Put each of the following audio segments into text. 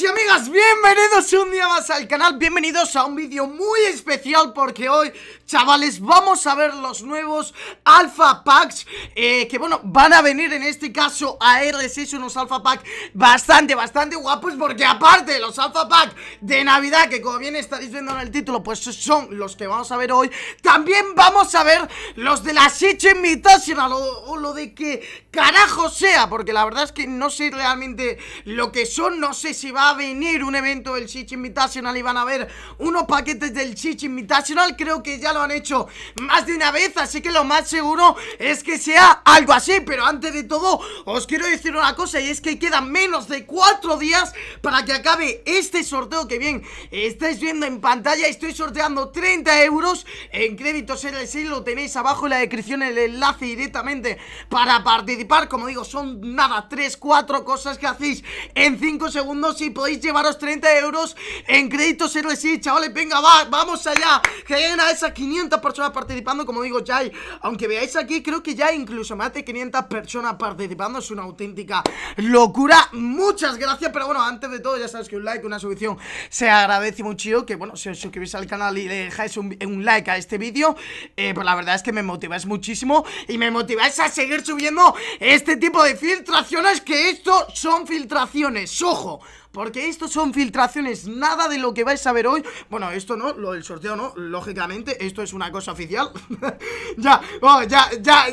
y amigas, bienvenidos un día más al canal Bienvenidos a un vídeo muy especial porque hoy, chavales, vamos a ver los nuevos Alpha Packs eh, Que bueno, van a venir en este caso a R6 unos Alpha Packs bastante, bastante guapos Porque aparte los Alpha Packs de Navidad, que como bien estaréis viendo en el título, pues son los que vamos a ver hoy También vamos a ver los de la Siege Invitational o, lo de que carajo sea Porque la verdad es que no sé realmente lo que son, no sé si va a venir un evento del Chichi Invitational y van a ver unos paquetes del Chichi Invitational. Creo que ya lo han hecho más de una vez, así que lo más seguro es que sea algo así. Pero antes de todo, os quiero decir una cosa y es que quedan menos de cuatro días para que acabe este sorteo que bien estáis viendo en pantalla. Estoy sorteando 30 euros en créditos en sí, lo tenéis abajo en la descripción el enlace directamente para participar. Como digo, son nada, 3, 4 cosas que hacéis en 5 segundos podéis llevaros 30 euros en créditos RSI, chavales, venga, va, vamos allá Que lleguen a esas 500 personas participando, como digo ya hay, aunque veáis aquí, creo que ya incluso más de 500 personas participando Es una auténtica locura, muchas gracias, pero bueno, antes de todo ya sabes que un like, una suscripción se agradece mucho Que bueno, si os suscribís al canal y le dejáis un, like a este vídeo, eh, pues la verdad es que me motiváis muchísimo Y me motiváis a seguir subiendo este tipo de filtraciones que esto son filtraciones, ojo porque esto son filtraciones, nada de lo que vais a ver hoy Bueno, esto no, lo del sorteo no, lógicamente Esto es una cosa oficial Ya, oh, ya, ya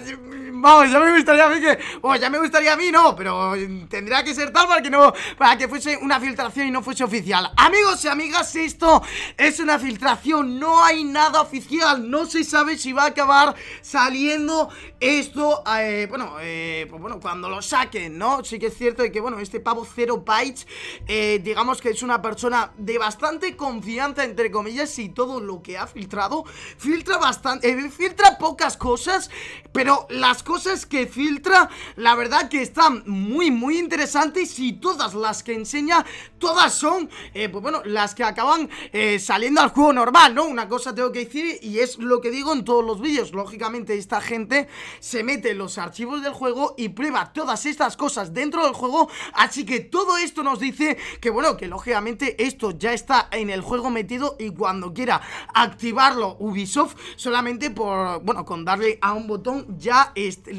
Vamos, ya me gustaría a mí que... Bueno, oh, ya me gustaría a mí, no, pero tendría que ser tal para que no... Para que fuese una filtración y no fuese oficial Amigos y amigas, esto es una filtración No hay nada oficial No se sabe si va a acabar saliendo esto... Eh, bueno, eh, pues bueno, cuando lo saquen, ¿no? Sí que es cierto que, bueno, este pavo 0 bytes eh, digamos que es una persona de bastante confianza, entre comillas, y todo lo que ha filtrado, filtra bastante, eh, filtra pocas cosas, pero las cosas que filtra, la verdad que están muy, muy interesantes y todas las que enseña, todas son, eh, pues bueno, las que acaban saliendo al juego normal, ¿no? Una cosa tengo que decir y es lo que digo en todos los vídeos, lógicamente esta gente se mete en los archivos del juego y prueba todas estas cosas dentro del juego, así que todo esto nos dice que bueno, que lógicamente esto ya está en el juego metido y cuando quiera activarlo Ubisoft, solamente por, bueno, con darle a un botón ya,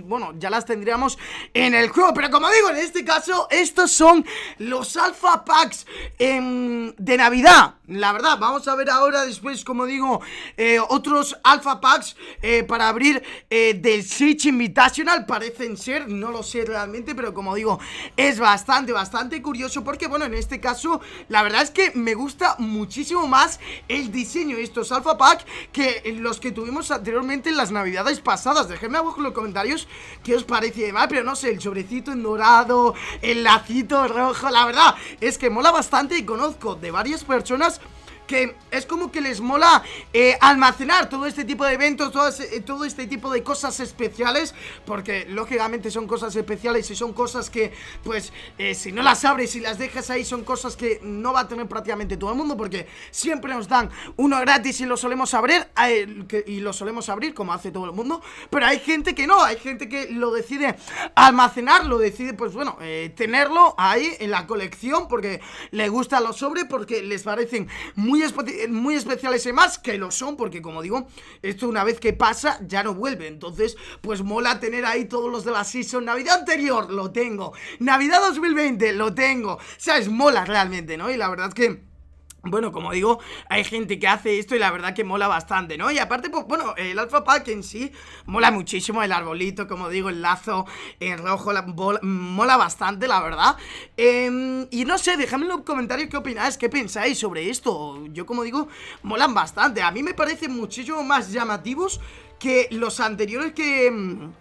bueno, ya las tendríamos en el juego, pero como digo, en este caso, estos son los Alpha packs em, de Navidad, la verdad, vamos a ver ahora después, como digo, eh, otros alfa packs eh, para abrir eh, del Switch Invitational. Parecen ser, no lo sé realmente, pero como digo, es bastante, bastante curioso. Porque, bueno, en este caso, la verdad es que me gusta muchísimo más el diseño de estos alfa Packs que los que tuvimos anteriormente en las navidades pasadas. déjenme abajo en los comentarios qué os parece de pero no sé, el sobrecito en dorado, el lacito rojo, la verdad es que mola bastante y conozco de varias personas que es como que les mola eh, almacenar todo este tipo de eventos, todo, eh, todo este tipo de cosas especiales, porque lógicamente son cosas especiales y son cosas que, pues, eh, si no las abres y las dejas ahí, son cosas que no va a tener prácticamente todo el mundo, porque siempre nos dan uno gratis y lo solemos abrir, y lo solemos abrir como hace todo el mundo, pero hay gente que no, hay gente que lo decide almacenar, lo decide, pues bueno, tenerlo ahí en la colección, porque le gusta los sobre porque les parecen muy muy, muy especiales y más, que lo son, porque como digo, esto una vez que pasa ya no vuelve. Entonces, pues mola tener ahí todos los de la season. Navidad anterior lo tengo. Navidad 2020 lo tengo. O sea, es Mola realmente, ¿no? Y la verdad que... Bueno, como digo, hay gente que hace esto y la verdad que mola bastante, ¿no? Y aparte, pues bueno, el Alpha Pack en sí mola muchísimo, el arbolito, como digo, el lazo en rojo, mola bastante, la verdad. Em, y no sé, dejadme en los comentarios qué opináis, qué pensáis sobre esto. Yo, como digo, molan bastante. A mí me parecen muchísimo más llamativos que los anteriores que em,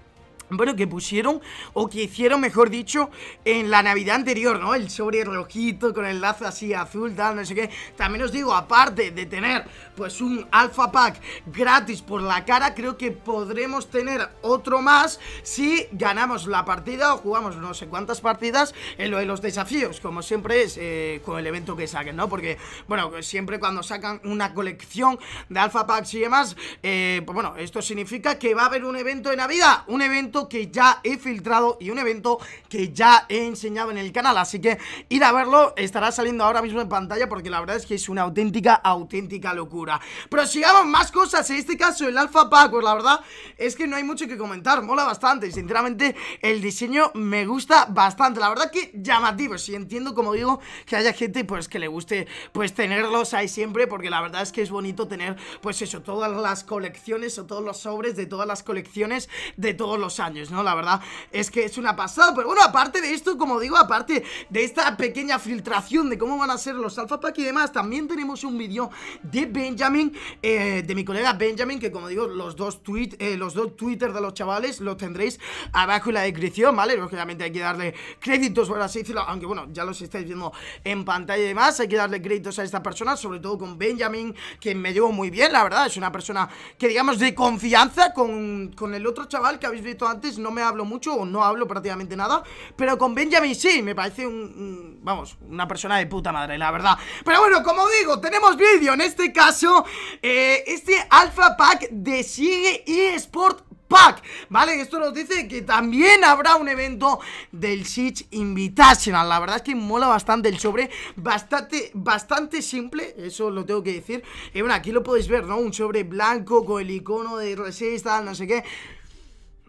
bueno, que pusieron o que hicieron, mejor dicho, en la Navidad anterior, ¿no? El sobre rojito con el lazo así azul, tal, no sé qué. También os digo, aparte de tener pues un alpha pack gratis por la cara, creo que podremos tener otro más si ganamos la partida o jugamos no sé cuántas partidas en lo de los desafíos, como siempre es eh, con el evento que saquen, ¿no? Porque, bueno, siempre cuando sacan una colección de alpha packs y demás, eh, pues bueno, esto significa que va a haber un evento de Navidad, un evento que ya he filtrado y un evento que ya he enseñado en el canal Así que ir a verlo estará saliendo ahora mismo en pantalla porque la verdad es que es una auténtica, auténtica locura Pero sigamos más cosas, en este caso el Alfa Pack, pues la verdad es que no hay mucho que comentar Mola bastante, sinceramente el diseño me gusta bastante, la verdad que llamativo Si entiendo, como digo, que haya gente pues que le guste pues tenerlos ahí siempre Porque la verdad es que es bonito tener pues eso, todas las colecciones o todos los sobres de todas las colecciones de todos los años, ¿no? La verdad es que es una pasada, pero bueno, aparte de esto, como digo, aparte de esta pequeña filtración de cómo van a ser los alfa pack y demás, también tenemos un vídeo de Benjamin, eh, de mi colega Benjamin, que como digo, los dos tweet, eh, los dos Twitter de los chavales los tendréis abajo en la descripción, ¿vale? Lógicamente hay que darle créditos, por así decirlo, aunque bueno, ya los estáis viendo en pantalla y demás, hay que darle créditos a esta persona, sobre todo con Benjamin, que me llevo muy bien, la verdad, es una persona que digamos de confianza con, con el otro chaval que habéis visto antes antes, no me hablo mucho o no hablo prácticamente nada. Pero con Benjamin sí, me parece un, Vamos, una persona de puta madre, la verdad. Pero bueno, como digo, tenemos vídeo. En este caso, eh, este Alpha Pack de Sigue eSport Pack, ¿vale? Esto nos dice que también habrá un evento del Siege Invitational La verdad es que mola bastante el sobre Bastante, bastante simple, eso lo tengo que decir Y bueno, aquí lo podéis ver, ¿no? Un sobre blanco con el icono de Resistance, no sé qué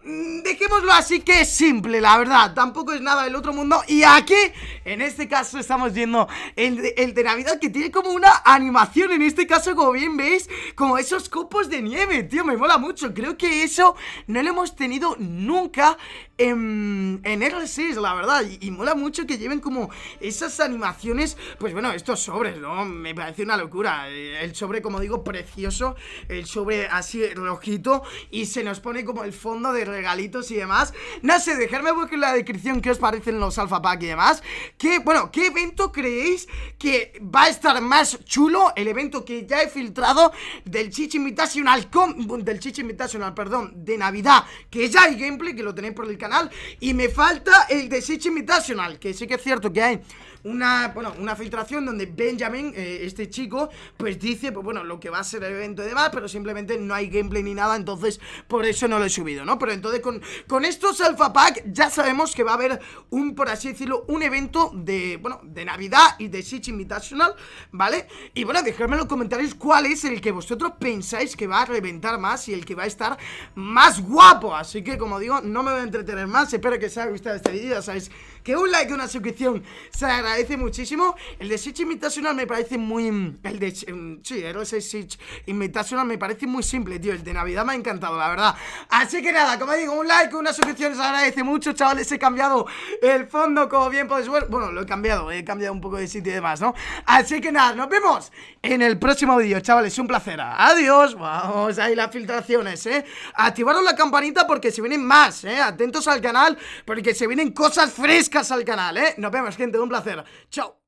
Mm, dejémoslo así que es simple, la verdad. Tampoco es nada del otro mundo. Y aquí, en este caso, estamos viendo el de, el de, Navidad que tiene como una animación. En este caso, como bien veis, como esos copos de nieve, tío. Me mola mucho. Creo que eso no lo hemos tenido nunca en, en R6, la verdad. Y, y, mola mucho que lleven como esas animaciones. Pues bueno, estos sobres, ¿no? Me parece una locura. Eh, el sobre, como digo, precioso. El sobre así rojito. Y se nos pone como el fondo de regalitos y demás no sé, dejadme en la descripción que os parecen los Alpha Pack y demás Que, bueno, ¿qué evento creéis que va a estar más chulo? El evento que ya he filtrado del Chichi Invitational Del Chichi Invitational, perdón, de Navidad Que ya hay gameplay, que lo tenéis por el canal Y me falta el de Chichi Invitational Que sí que es cierto que hay una, bueno, una filtración donde Benjamin, eh, este chico, pues dice, pues bueno, lo que va a ser el evento y demás Pero simplemente no hay gameplay ni nada, entonces por eso no lo he subido, ¿no? Pero con, con estos Alpha Pack ya sabemos que va a haber un, por así decirlo, un evento de, bueno, de Navidad y de Sitch Invitational, ¿vale? Y bueno, dejadme en los comentarios cuál es el que vosotros pensáis que va a reventar más y el que va a estar más guapo. Así que como digo, no me voy a entretener más, espero que os haya gustado este vídeo, sabéis que un like, una suscripción se agradece muchísimo. El de Sitch Invitational me parece muy. Mm, el de. Mm, sí, de Sitch Invitational me parece muy simple, tío. El de Navidad me ha encantado, la verdad. Así que nada, como digo, un like, y una suscripción se agradece mucho, chavales. He cambiado el fondo, como bien podéis ver. Bueno, lo he cambiado, he cambiado un poco de sitio y demás, ¿no? Así que nada, nos vemos en el próximo vídeo, chavales. Un placer. Adiós. Vamos, ahí las filtraciones, ¿eh? Activaros la campanita porque se vienen más, ¿eh? Atentos al canal porque se vienen cosas frescas al canal, ¿eh? Nos vemos, gente, un placer. Chao.